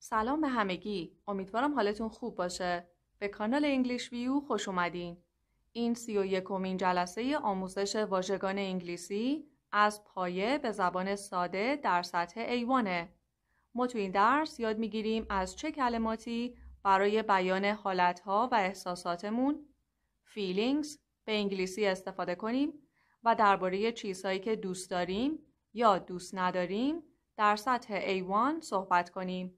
سلام به همگی امیدوارم حالتون خوب باشه به کانال انگلیش ویو خوش اومدین این سی و یکمین جلسه آموزش واژگان انگلیسی از پایه به زبان ساده در سطح a ما تو این درس یاد میگیریم از چه کلماتی برای بیان حالتها و احساساتمون feelings به انگلیسی استفاده کنیم و درباره چیزهایی که دوست داریم یا دوست نداریم در سطح A1 صحبت کنیم.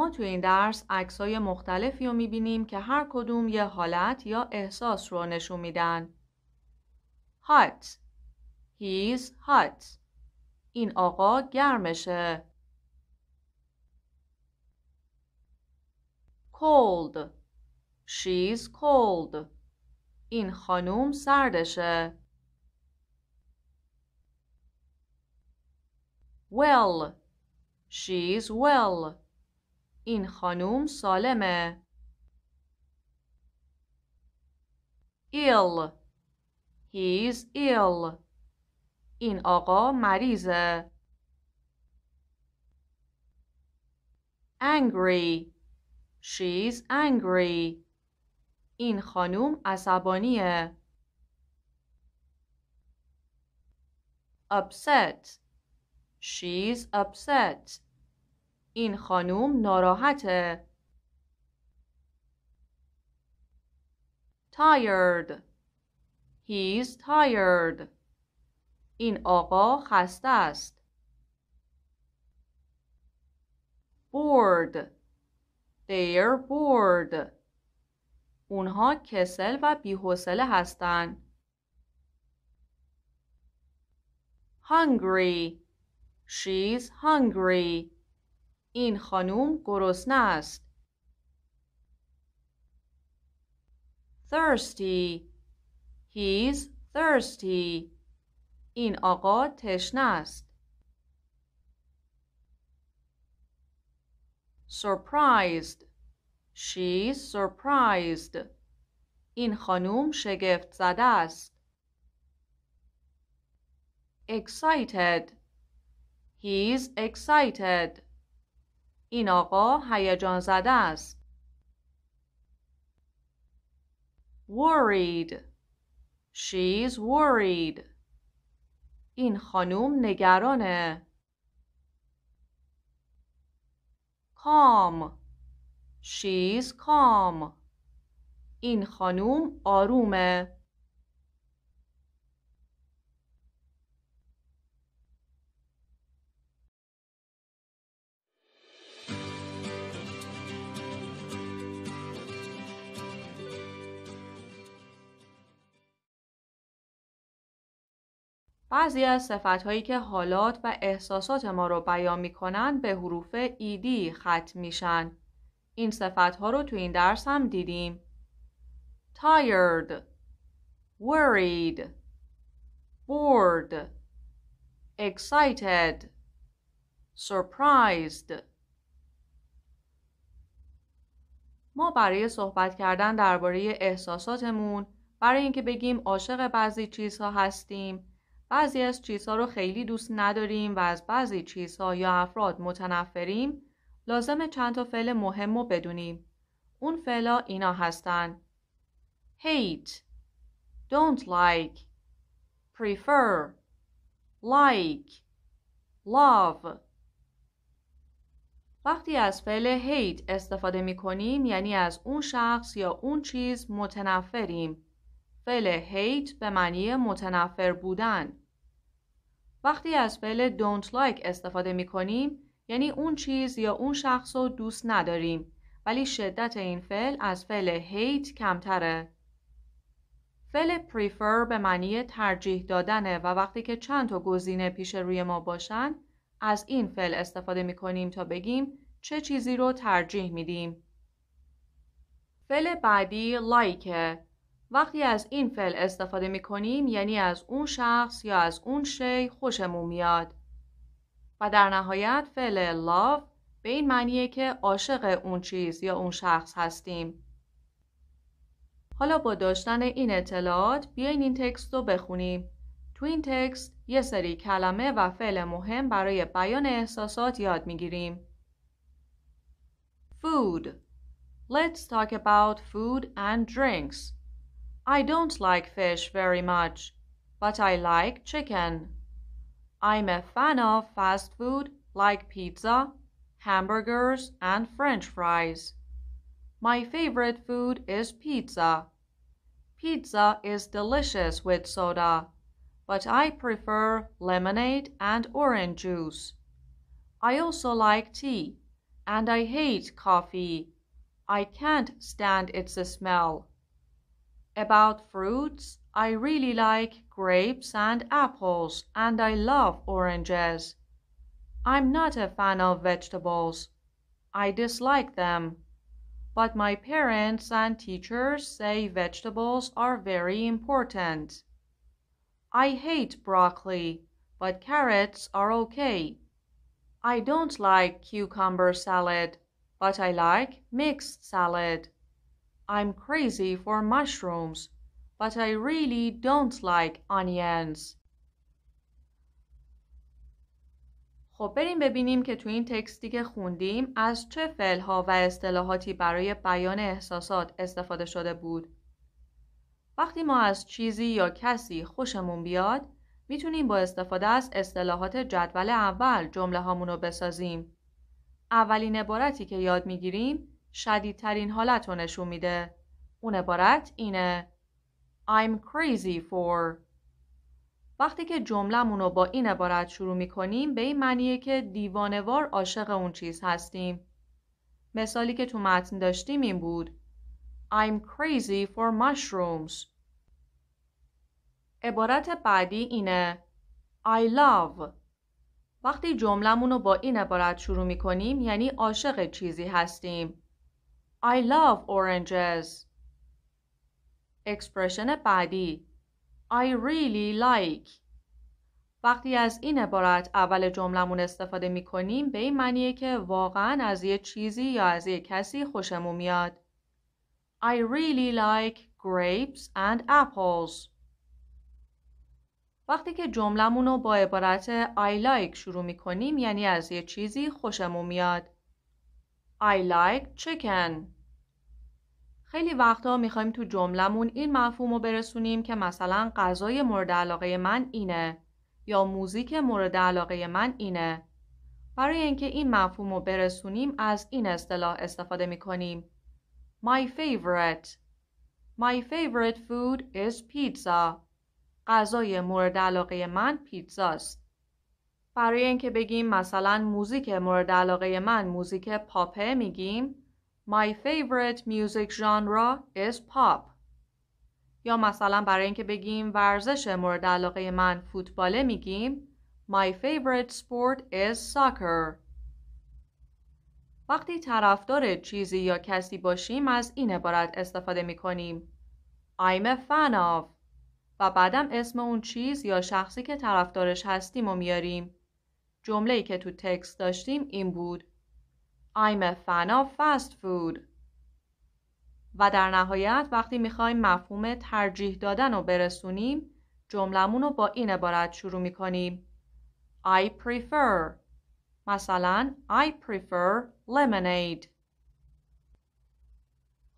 ما این درس عکسای مختلفی رو میبینیم که هر کدوم یه حالت یا احساس رو نشون میدن. hot He's hot این آقا گرمشه. cold She's cold این خانوم سردشه. well She's well این خانوم سالمه. ایل. He is ill. این آقا مریضه. angry شیز انگری. angry. این خانوم عصبانیه. upset she's upset. این خانوم ناراحته. tired He's tired. این آقا خسته است. bored They're bored. اونها کسل و بیحوصله هستند. hungry She's hungry. این خانوم گرسنه است. thirsty he's thirsty این آقا تشنه است. surprised she's surprised این خانوم شگفت زده است. excited he's excited این آقا هیجان زده است. worried she's worried این خانوم نگرانه. calm she's calm این خانوم آرومه. بعضی از هایی که حالات و احساسات ما رو بیان کنند به حروف ایدی ختم میشن. این ها رو تو این درس هم دیدیم. tired worried bored excited surprised ما برای صحبت کردن درباره احساساتمون برای اینکه بگیم عاشق بعضی چیزها هستیم بعضی از چیزها رو خیلی دوست نداریم و از بعضی چیزها یا افراد متنفریم لازم چند تا فعل مهم رو بدونیم. اون فعلا اینا هستن. hate don't like prefer like love وقتی از فعل هیت استفاده می کنیم یعنی از اون شخص یا اون چیز متنفریم. فعل هیت به معنی متنفر بودن وقتی از فعل don't like استفاده می کنیم یعنی اون چیز یا اون شخص رو دوست نداریم ولی شدت این فعل از فعل hate کمتره. فعل prefer به معنی ترجیح دادنه و وقتی که چند تا گزینه پیش روی ما باشن از این فعل استفاده می کنیم تا بگیم چه چیزی رو ترجیح میدیم. فعل بعدی likeه. وقتی از این فعل استفاده می کنیم یعنی از اون شخص یا از اون شی خوشمون میاد و در نهایت فعل love به این معنیه که عاشق اون چیز یا اون شخص هستیم حالا با داشتن این اطلاعات بیاین این تکست رو بخونیم تو این تکست یه سری کلمه و فعل مهم برای بیان احساسات یاد میگیریم Food Let's talk about food and drinks I don't like fish very much, but I like chicken. I'm a fan of fast food like pizza, hamburgers, and french fries. My favorite food is pizza. Pizza is delicious with soda, but I prefer lemonade and orange juice. I also like tea, and I hate coffee. I can't stand its smell. About fruits, I really like grapes and apples, and I love oranges. I'm not a fan of vegetables. I dislike them. But my parents and teachers say vegetables are very important. I hate broccoli, but carrots are okay. I don't like cucumber salad, but I like mixed salad. I'm crazy for mushrooms, but I really don't like onions. خب بریم ببینیم که تو این تکستی که خوندیم از چه فعلها و اصطلاحاتی برای بیان احساسات استفاده شده بود. وقتی ما از چیزی یا کسی خوشمون بیاد میتونیم با استفاده از اصطلاحات جدول اول جمله همونو بسازیم. اولین عبارتی که یاد میگیریم شدیدترین حالت رو نشون میده اون عبارت اینه I'm crazy for وقتی که جملمون رو با این عبارت شروع میکنیم، به این معنیه که دیوانوار عاشق اون چیز هستیم. مثالی که تو متن داشتیم این بود I'm crazy for mushrooms. عبارت بعدی اینه I love. وقتی جملمون رو با این عبارت شروع می کنیم یعنی عاشق چیزی هستیم. I love oranges اکسپرشن بعدی I really like وقتی از این عبارت اول جملمون استفاده می کنیم به این معنیه که واقعا از یه چیزی یا از یه کسی خوشمون میاد. I really like grapes and apples. وقتی که جملمون رو با عبارت I like شروع می کنیم یعنی از یه چیزی خوشمون میاد. I like chicken. خیلی وقتا میخوایم تو جملمون این مفهوم رو برسونیم که مثلا غذای مورد علاقه من اینه یا موزیک مورد علاقه من اینه. برای اینکه این مفهوم رو برسونیم از این اصطلاح استفاده میکنیم. My favorite My favorite food is pizza. غذای مورد علاقه من پیتزاست. برای اینکه بگیم مثلا موزیک مورد علاقه من موزیک پاپه میگیم My favorite music genre is pop یا مثلا برای اینکه بگیم ورزش مورد علاقه من فوتباله میگیم My favorite sport is soccer وقتی طرفدار چیزی یا کسی باشیم از این عبارت استفاده می کنیم I'm a fan of و بعدم اسم اون چیز یا شخصی که طرفدارش هستیم و میاریم ای که تو تکست داشتیم این بود I'm a fan of fast food و در نهایت وقتی میخوایم مفهوم ترجیح دادن رو برسونیم جملمون رو با این عبارت شروع میکنیم I prefer مثلا I prefer lemonade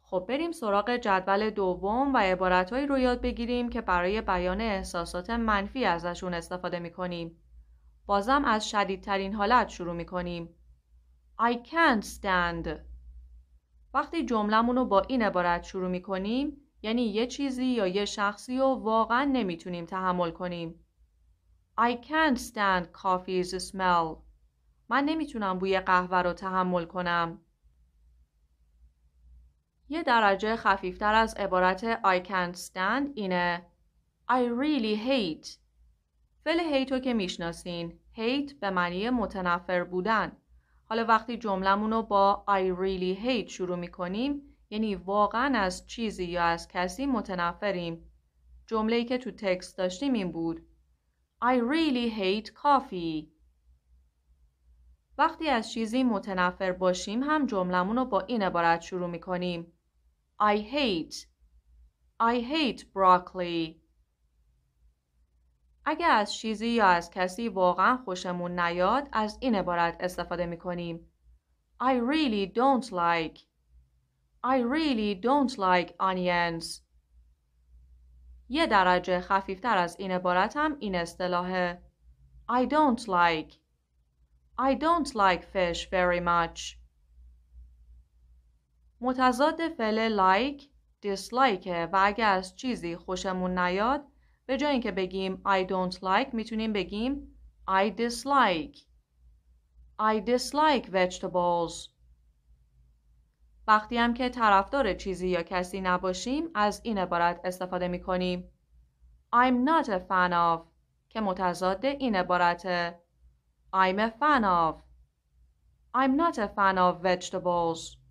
خب بریم سراغ جدول دوم و عبارتهایی رو یاد بگیریم که برای بیان احساسات منفی ازشون استفاده میکنیم بازم از شدیدترین حالت شروع می کنیم. I can't stand. وقتی جملمون رو با این عبارت شروع می کنیم یعنی یه چیزی یا یه شخصی رو واقعا نمیتونیم تحمل کنیم. I can't stand coffee's smell. من نمیتونم بوی قهوه رو تحمل کنم. یه درجه خفیفتر از عبارت I can't stand اینه I really hate فعل هیتو که میشناسین هیت به معنی متنفر بودن حالا وقتی جملمون رو با I really hate شروع میکنیم یعنی واقعا از چیزی یا از کسی متنفریم جمله که تو تکست داشتیم این بود I really hate coffee وقتی از چیزی متنفر باشیم هم جملمون رو با این عبارت شروع میکنیم I hate I hate broccoli اگر از چیزی یا از کسی واقعا خوشمون نیاد از این عبارت استفاده می کنیم. I really don't like I really don't like onions. یه درجه خفیفتر از این عبارت هم این اصطلاحه I don't like I don't like fish very much. متضاد فعل like dislike و اگر از چیزی خوشمون نیاد به جای اینکه بگیم I don't like میتونیم بگیم I dislike I dislike vegetables وقتی هم که طرفدار چیزی یا کسی نباشیم از این عبارت استفاده می کنیم I'm not a fan of که متضاد این عبارت I'm a fan of I'm not a fan of vegetables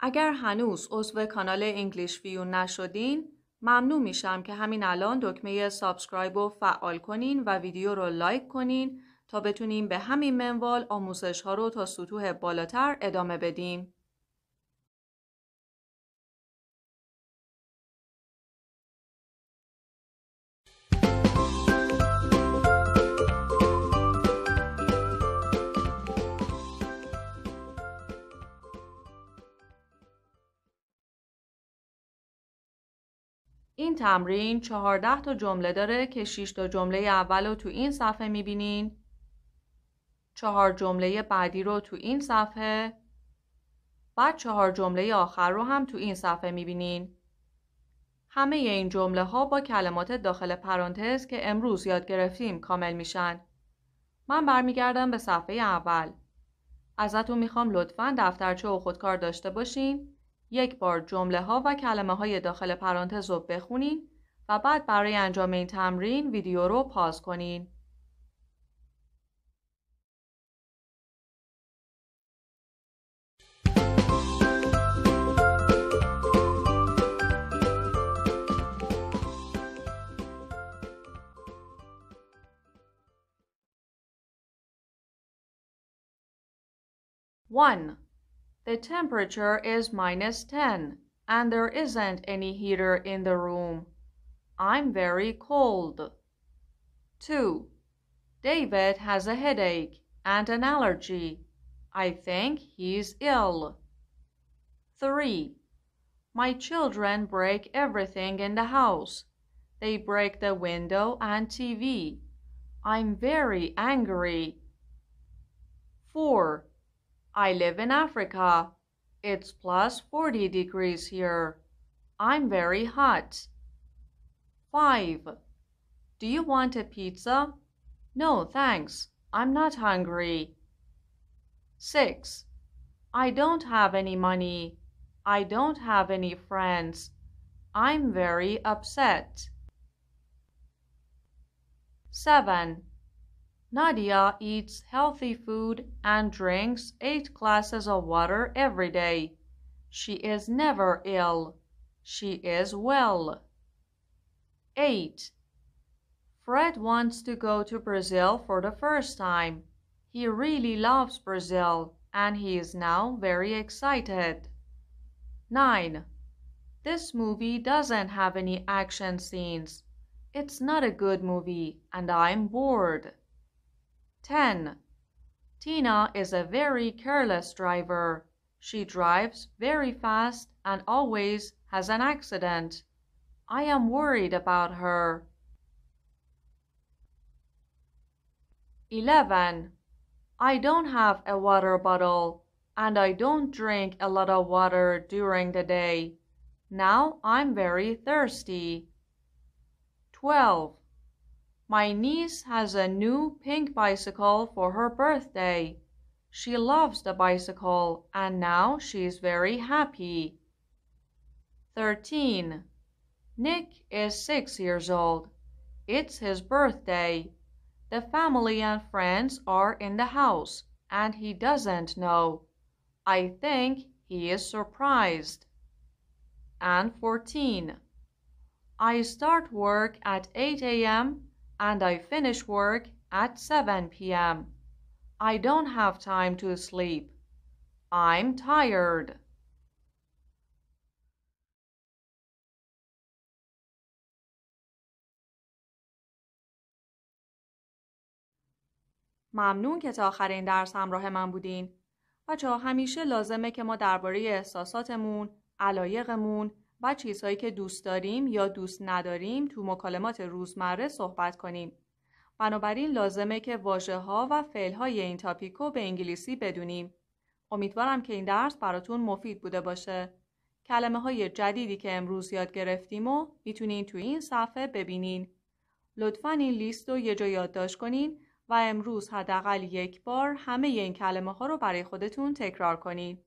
اگر هنوز عضو کانال انگلیش ویو نشدین ممنون میشم که همین الان دکمه سابسکرایب رو فعال کنین و ویدیو رو لایک کنین تا بتونیم به همین منوال آموزش ها رو تا سطوح بالاتر ادامه بدیم. این تمرین 14 تا جمله داره که 6 تا جمله اول رو تو این صفحه میبینین چهار جمله بعدی رو تو این صفحه بعد چهار جمله آخر رو هم تو این صفحه میبینین همه این جمله ها با کلمات داخل پرانتز که امروز یاد گرفتیم کامل میشن من برمیگردم به صفحه اول ازتون میخوام لطفا دفترچه و خودکار داشته باشین یک بار جمله ها و کلمه های داخل پرانتز رو بخونین و بعد برای انجام این تمرین ویدیو رو پاز کنین. One. The temperature is minus 10 and there isn't any heater in the room. I'm very cold. 2. David has a headache and an allergy. I think he's ill. 3. My children break everything in the house. They break the window and TV. I'm very angry. 4. I live in Africa. It's plus 40 degrees here. I'm very hot. 5. Do you want a pizza? No, thanks. I'm not hungry. 6. I don't have any money. I don't have any friends. I'm very upset. 7. Nadia eats healthy food and drinks eight glasses of water every day. She is never ill. She is well. 8. Fred wants to go to Brazil for the first time. He really loves Brazil and he is now very excited. 9. This movie doesn't have any action scenes. It's not a good movie and I'm bored. 10. Tina is a very careless driver. She drives very fast and always has an accident. I am worried about her. 11. I don't have a water bottle and I don't drink a lot of water during the day. Now I'm very thirsty. 12. My niece has a new pink bicycle for her birthday. She loves the bicycle and now she is very happy. 13. Nick is six years old. It's his birthday. The family and friends are in the house and he doesn't know. I think he is surprised. And 14. I start work at 8 a.m. and I finish work at 7 p.m. I don't have time to sleep. I'm tired. ممنون که تا آخر این درس همراه من بودین. بچه همیشه لازمه که ما درباره احساساتمون، علایقمون، و چیزهایی که دوست داریم یا دوست نداریم تو مکالمات روزمره صحبت کنیم. بنابراین لازمه که واجه ها و فعل های این تاپیکو به انگلیسی بدونیم. امیدوارم که این درس براتون مفید بوده باشه. کلمه های جدیدی که امروز یاد گرفتیم و میتونین تو این صفحه ببینین. لطفا این لیست رو یه جا یادداشت کنین و امروز حداقل یک بار همه این کلمه ها رو برای خودتون تکرار کنین.